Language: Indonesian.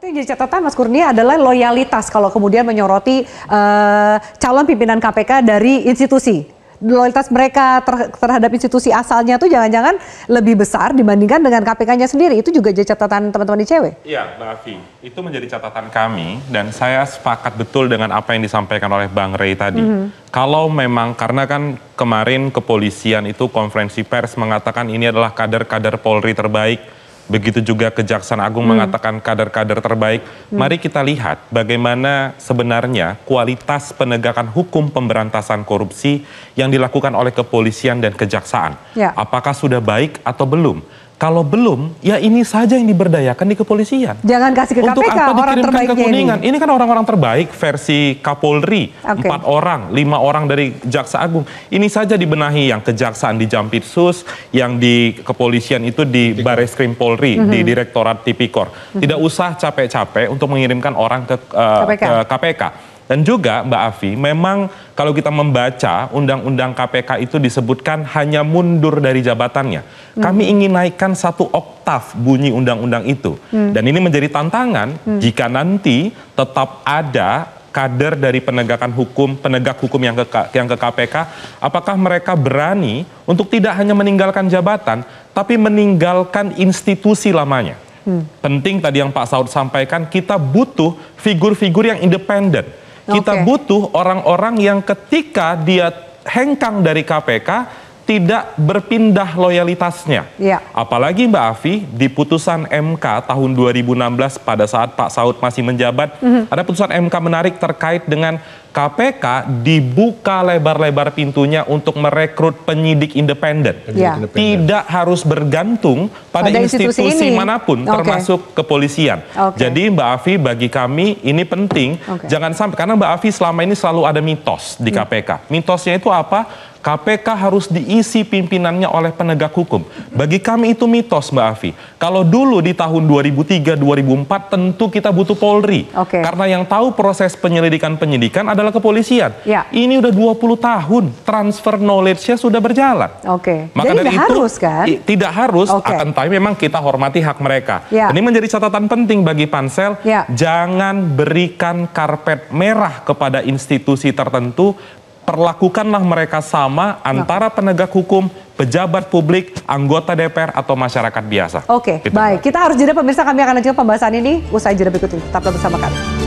Itu yang jadi catatan Mas Kurnia adalah loyalitas kalau kemudian menyoroti uh, calon pimpinan KPK dari institusi. Loyalitas mereka ter terhadap institusi asalnya tuh jangan-jangan lebih besar dibandingkan dengan KPK-nya sendiri. Itu juga jadi catatan teman-teman di ICW. Iya, Mbak Afi. Itu menjadi catatan kami dan saya sepakat betul dengan apa yang disampaikan oleh Bang Rey tadi. Mm -hmm. Kalau memang karena kan kemarin kepolisian itu konferensi pers mengatakan ini adalah kader-kader Polri terbaik Begitu juga Kejaksaan Agung hmm. mengatakan kader-kader terbaik. Hmm. Mari kita lihat bagaimana sebenarnya kualitas penegakan hukum pemberantasan korupsi yang dilakukan oleh kepolisian dan kejaksaan. Ya. Apakah sudah baik atau belum? Kalau belum, ya ini saja yang diberdayakan di kepolisian. Jangan kasih ke Untuk KPK apa orang ke Kuningan? Ini. ini kan orang-orang terbaik versi Kapolri, empat orang, lima orang dari Jaksa Agung. Ini saja dibenahi yang kejaksaan di Jampitsus, yang di kepolisian itu di Baris Krim Polri, mm -hmm. di mhm. Direktorat Tipikor. Mm -hmm. Tidak usah capek-capek untuk mengirimkan orang ke, uh, eh, KPK. ke KPK dan juga Mbak Afi, memang kalau kita membaca undang-undang KPK itu disebutkan hanya mundur dari jabatannya. Hmm. Kami ingin naikkan satu oktav bunyi undang-undang itu. Hmm. Dan ini menjadi tantangan hmm. jika nanti tetap ada kader dari penegakan hukum, penegak hukum yang ke yang ke KPK, apakah mereka berani untuk tidak hanya meninggalkan jabatan, tapi meninggalkan institusi lamanya? Hmm. Penting tadi yang Pak Saud sampaikan, kita butuh figur-figur yang independen kita okay. butuh orang-orang yang ketika dia hengkang dari KPK tidak berpindah loyalitasnya. Ya. Apalagi Mbak Afi di putusan MK tahun 2016 pada saat Pak Saud masih menjabat, mm -hmm. ada putusan MK menarik terkait dengan KPK dibuka lebar-lebar pintunya untuk merekrut penyidik independen. Ya. Tidak harus bergantung pada, pada institusi, institusi manapun, okay. termasuk kepolisian. Okay. Jadi Mbak Afi bagi kami ini penting, okay. jangan sampai karena Mbak Afi selama ini selalu ada mitos di KPK. Hmm. Mitosnya itu apa? KPK harus diisi pimpinannya oleh penegak hukum. Bagi kami itu mitos Mbak Afi. Kalau dulu di tahun 2003-2004 tentu kita butuh Polri. Okay. Karena yang tahu proses penyelidikan-penyidikan ada adalah kepolisian. Ya. Ini udah 20 tahun transfer knowledge-nya sudah berjalan. Oke. Okay. Maka Jadi dari itu harus kan? I, tidak harus okay. akan tapi memang kita hormati hak mereka. Ya. Ini menjadi catatan penting bagi Pansel, ya. jangan berikan karpet merah kepada institusi tertentu perlakukanlah mereka sama antara penegak hukum, pejabat publik, anggota DPR atau masyarakat biasa. Oke, okay, baik. Kita harus jeda pemirsa kami akan lanjutkan pembahasan ini usai jeda berikut ini. Tetaplah bersama kami.